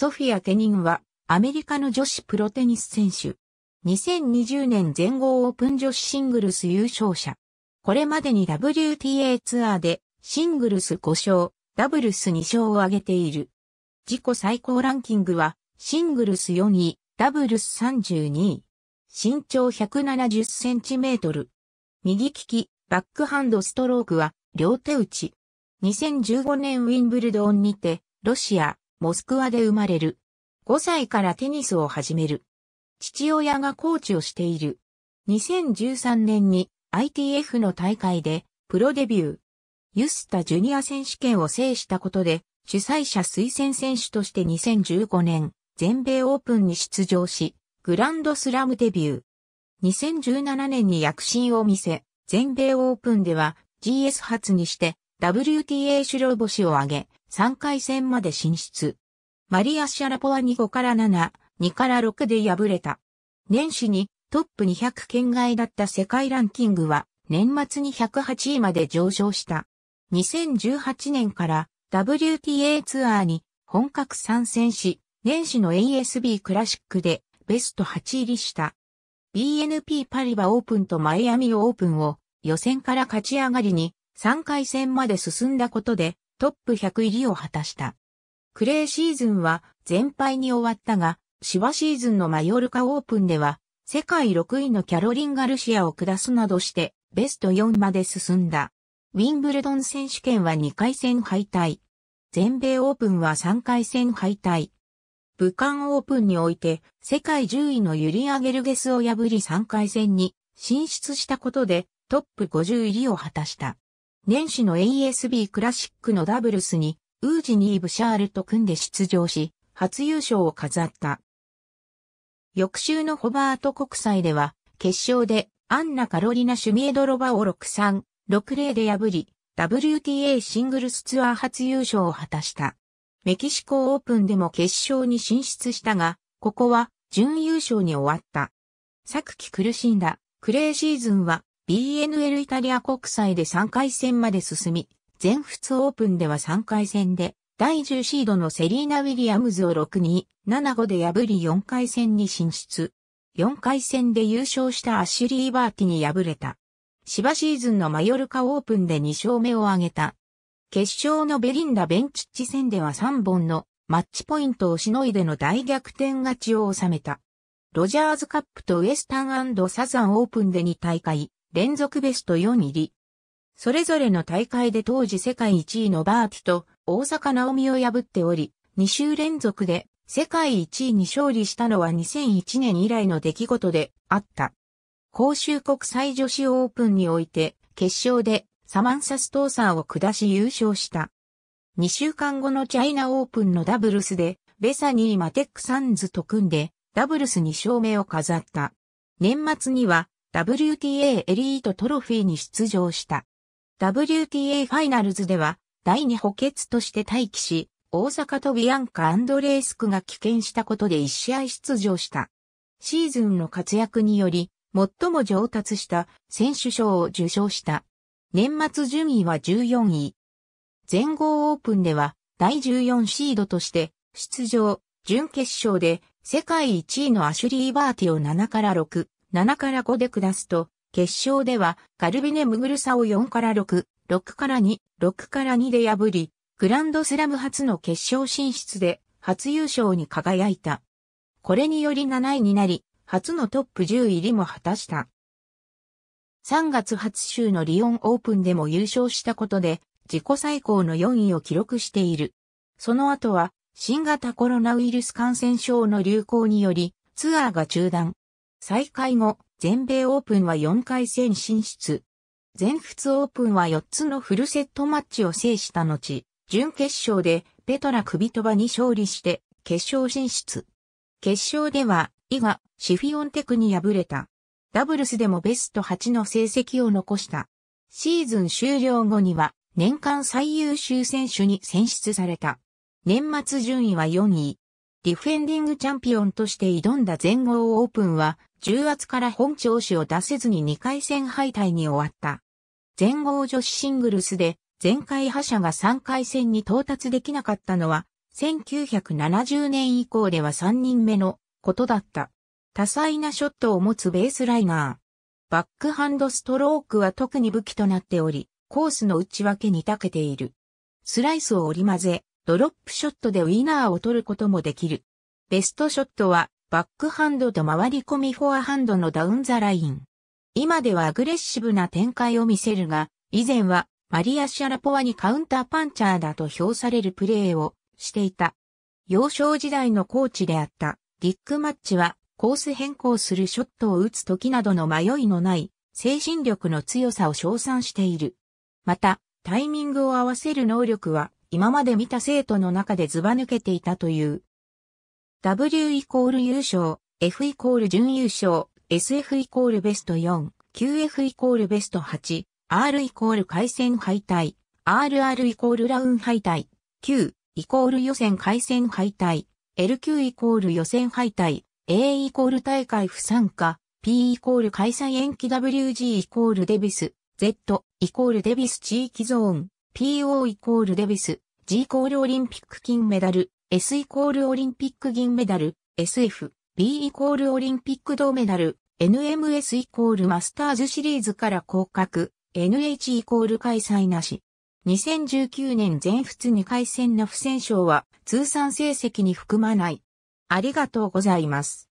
ソフィア・テニンは、アメリカの女子プロテニス選手。2020年全豪オープン女子シングルス優勝者。これまでに WTA ツアーでシングルス5勝、ダブルス2勝を挙げている。自己最高ランキングはシングルス4位、ダブルス32位。身長170センチメートル。右利き、バックハンドストロークは両手打ち。2015年ウィンブルドンにてロシア、モスクワで生まれる。5歳からテニスを始める。父親がコーチをしている。2013年に ITF の大会でプロデビュー。ユスタジュニア選手権を制したことで主催者推薦選手として2015年全米オープンに出場しグランドスラムデビュー。2017年に躍進を見せ全米オープンでは GS 発にして WTA 主力星を挙げ、3回戦まで進出。マリア・シャラポワに5から7、2から6で敗れた。年始にトップ200圏外だった世界ランキングは年末に108位まで上昇した。2018年から WTA ツアーに本格参戦し、年始の ASB クラシックでベスト8入りした。BNP パリバオープンとマイアミオープンを予選から勝ち上がりに3回戦まで進んだことでトップ100入りを果たした。クレーシーズンは全敗に終わったが、シワシーズンのマヨルカオープンでは、世界6位のキャロリン・ガルシアを下すなどして、ベスト4まで進んだ。ウィンブルドン選手権は2回戦敗退。全米オープンは3回戦敗退。武漢オープンにおいて、世界10位のユリア・ゲルゲスを破り3回戦に進出したことで、トップ50入りを果たした。年始の ASB クラシックのダブルスに、ウージニー・ブシャールと組んで出場し、初優勝を飾った。翌週のホバート国際では、決勝でアンナ・カロリナ・シュミエドロバを6-3、6-0で破り、WTA シングルスツアー初優勝を果たした。メキシコオープンでも決勝に進出したが、ここは準優勝に終わった。昨季苦しんだクレーシーズンは BNL イタリア国際で3回戦まで進み、全仏オープンでは3回戦で、第10シードのセリーナ・ウィリアムズを6-2、7-5で破り4回戦に進出。4回戦で優勝したアシュリー・バーティに敗れた。芝シーズンのマヨルカオープンで2勝目を挙げた。決勝のベリンダ・ベンチッチ戦では3本のマッチポイントをしのいでの大逆転勝ちを収めた。ロジャーズカップとウエスタンサザンオープンで2大会、連続ベスト4入り。それぞれの大会で当時世界1位のバーティと大阪直美を破っており、2週連続で世界1位に勝利したのは2001年以来の出来事であった。公衆国際女子オープンにおいて決勝でサマンサ・ストーサーを下し優勝した。2週間後のチャイナオープンのダブルスでベサニー・マテック・サンズと組んでダブルス2勝目を飾った。年末には WTA エリートトロフィーに出場した。WTA ファイナルズでは第2補欠として待機し、大阪とビアンカ・アンドレースクが棄権したことで1試合出場した。シーズンの活躍により、最も上達した選手賞を受賞した。年末順位は14位。全豪オープンでは第14シードとして出場、準決勝で世界1位のアシュリー・バーティを7から6、7から5で下すと、決勝ではカルビネ・ムグルサを4から6、6から2、6から2で破り、グランドスラム初の決勝進出で初優勝に輝いた。これにより7位になり、初のトップ10入りも果たした。3月初週のリオンオープンでも優勝したことで、自己最高の4位を記録している。その後は、新型コロナウイルス感染症の流行により、ツアーが中断。再開後、全米オープンは4回戦進出。全仏オープンは4つのフルセットマッチを制した後、準決勝でペトラ・首飛ばに勝利して決勝進出。決勝では、イガ、シフィオンテクに敗れた。ダブルスでもベスト8の成績を残した。シーズン終了後には、年間最優秀選手に選出された。年末順位は4位。ディフェンディングチャンピオンとして挑んだ全豪オープンは、重圧から本調子を出せずに2回戦敗退に終わった。全豪女子シングルスで、前回覇者が3回戦に到達できなかったのは、1970年以降では3人目のことだった。多彩なショットを持つベースライナー。バックハンドストロークは特に武器となっており、コースの内訳に長けている。スライスを織り混ぜ、ドロップショットでウィナーを取ることもできる。ベストショットは、バックハンドと回り込みフォアハンドのダウンザライン。今ではアグレッシブな展開を見せるが、以前はマリア・シャラポワにカウンターパンチャーだと評されるプレーをしていた。幼少時代のコーチであったディック・マッチはコース変更するショットを打つ時などの迷いのない精神力の強さを称賛している。また、タイミングを合わせる能力は今まで見た生徒の中でずば抜けていたという。W イコール優勝、F イコール準優勝、SF イコールベスト4、QF イコールベスト8、R イコール回戦敗退、RR イコールラウン敗退、Q イコール予選回戦敗退、LQ イコール予選敗退、A イコール大会不参加、P イコール開催延期 WG イコールデビス、Z イコールデビス地域ゾーン、PO イコールデビス、G イコールオリンピック金メダル、S イコールオリンピック銀メダル、SF、B イコールオリンピック銅メダル、NMS イコールマスターズシリーズから降格、NH イコール開催なし。2019年全仏2回戦の不戦勝は通算成績に含まない。ありがとうございます。